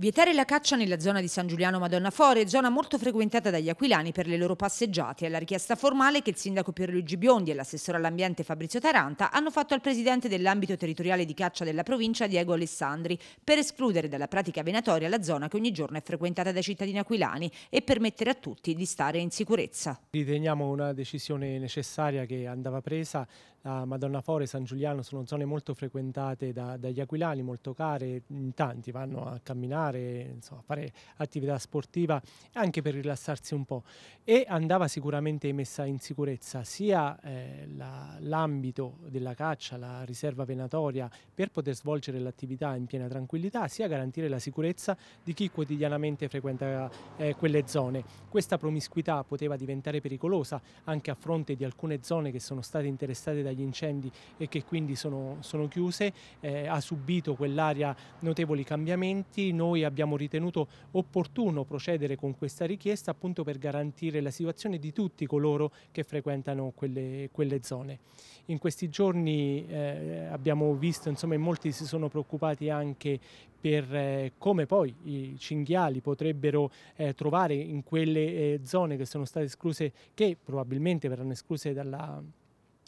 Vietare la caccia nella zona di San Giuliano Madonna Fore, zona molto frequentata dagli aquilani per le loro passeggiate, è la richiesta formale che il sindaco Pierluigi Biondi e l'assessore all'ambiente Fabrizio Taranta hanno fatto al presidente dell'ambito territoriale di caccia della provincia Diego Alessandri per escludere dalla pratica venatoria la zona che ogni giorno è frequentata dai cittadini aquilani e permettere a tutti di stare in sicurezza. Riteniamo una decisione necessaria che andava presa. La Madonna Fore e San Giuliano sono zone molto frequentate da, dagli aquilani, molto care, in tanti vanno a camminare camminare, insomma, fare attività sportiva anche per rilassarsi un po' e andava sicuramente messa in sicurezza sia eh, la, l'ambito della caccia, la riserva venatoria per poter svolgere l'attività in piena tranquillità, sia garantire la sicurezza di chi quotidianamente frequenta eh, quelle zone. Questa promiscuità poteva diventare pericolosa anche a fronte di alcune zone che sono state interessate dagli incendi e che quindi sono, sono chiuse, eh, ha subito quell'area notevoli cambiamenti, noi noi abbiamo ritenuto opportuno procedere con questa richiesta appunto per garantire la situazione di tutti coloro che frequentano quelle, quelle zone. In questi giorni eh, abbiamo visto, insomma, in molti si sono preoccupati anche per eh, come poi i cinghiali potrebbero eh, trovare in quelle eh, zone che sono state escluse, che probabilmente verranno escluse dalla,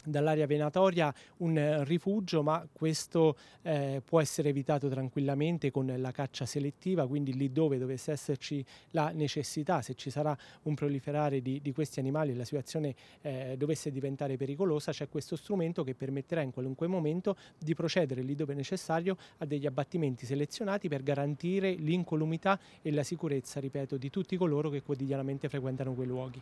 dall'area venatoria un eh, rifugio, ma questo eh, può essere evitato tranquillamente con la caccia selettiva, quindi lì dove dovesse esserci la necessità, se ci sarà un proliferare di, di questi animali e la situazione eh, dovesse diventare pericolosa, c'è questo strumento che permetterà in qualunque momento di procedere lì dove necessario a degli abbattimenti selezionati per garantire l'incolumità e la sicurezza, ripeto, di tutti coloro che quotidianamente frequentano quei luoghi.